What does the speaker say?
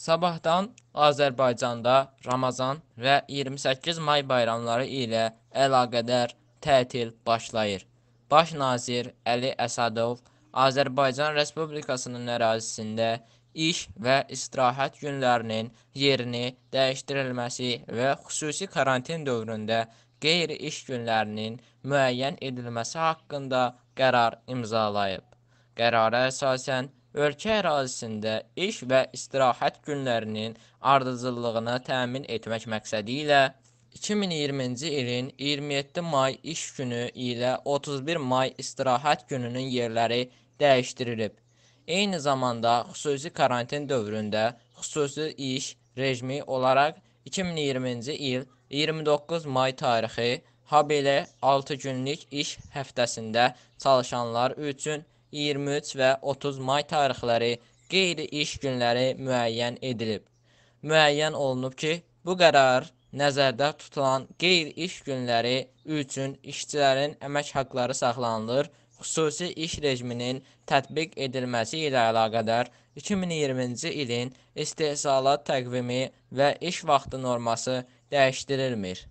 Sabahdan Azərbaycanda Ramazan və 28 may bayramları ilə əlaqədar tətil başlayır. Baş nazir Əli Əsədov Azərbaycan Respublikasının ərazisində iş və istirahət günlərinin yerini dəyişdirilməsi və xüsusi karantin dövründə qeyri-iş günlərinin müəyyən edilməsi haqqında qərar imzalayıb. Qərara əsasən ölkə ərazisində iş və istirahət günlərinin ardıcıllığını təmin etmək məqsədi ilə 2020-ci ilin 27 may iş günü ilə 31 may istirahət gününün yerləri dəyişdirilib. Eyni zamanda xüsusi karantin dövründə xüsusi iş rejimi olaraq 2020-ci il 29 may tarixi habelə 6 günlük iş həftəsində çalışanlar üçün 23 və 30 may tarixləri qeyri-iş günləri müəyyən edilib. Müəyyən olunub ki, bu qərar nəzərdə tutulan qeyri-iş günləri üçün işçilərin əmək haqqları saxlanılır, xüsusi iş rejiminin tətbiq edilməsi ilə əlaqədar 2020-ci ilin istehsalat təqvimi və iş vaxtı norması dəyişdirilmir.